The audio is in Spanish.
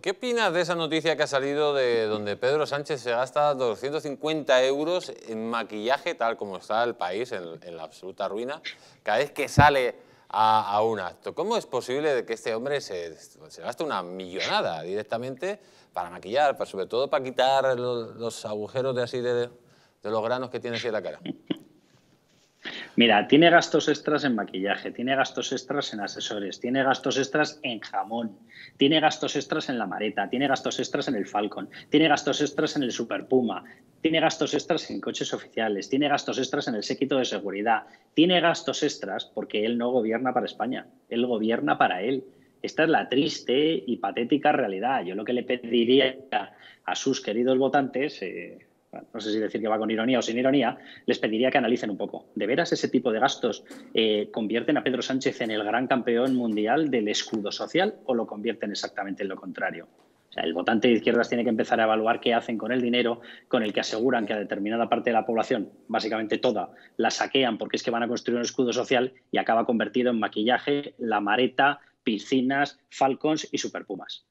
¿Qué opinas de esa noticia que ha salido de donde Pedro Sánchez se gasta 250 euros en maquillaje, tal como está el país, en, la absoluta ruina, cada vez que sale a, un acto? ¿Cómo es posible que este hombre se, se gaste una millonada directamente para maquillar, sobre todo para quitar los, agujeros de así de, de los granos que tiene así en la cara? Mira, tiene gastos extras en maquillaje, tiene gastos extras en asesores, tiene gastos extras en jamón, tiene gastos extras en la mareta, tiene gastos extras en el Falcon, tiene gastos extras en el Super Puma, tiene gastos extras en coches oficiales, tiene gastos extras en el séquito de seguridad, tiene gastos extras porque él no gobierna para España, él gobierna para él. Esta es la triste y patética realidad. Yo lo que le pediría a sus queridos votantes, eh, no sé si decir que va con ironía o sin ironía, les pediría que analicen un poco. ¿De veras ese tipo de gastos eh, convierten a Pedro Sánchez en el gran campeón mundial del escudo social o lo convierten exactamente en lo contrario? O sea, el votante de izquierdas tiene que empezar a evaluar qué hacen con el dinero con el que aseguran que a determinada parte de la población, básicamente toda, la saquean porque es que van a construir un escudo social y acaba convertido en maquillaje, la mareta, piscinas, falcons y superpumas.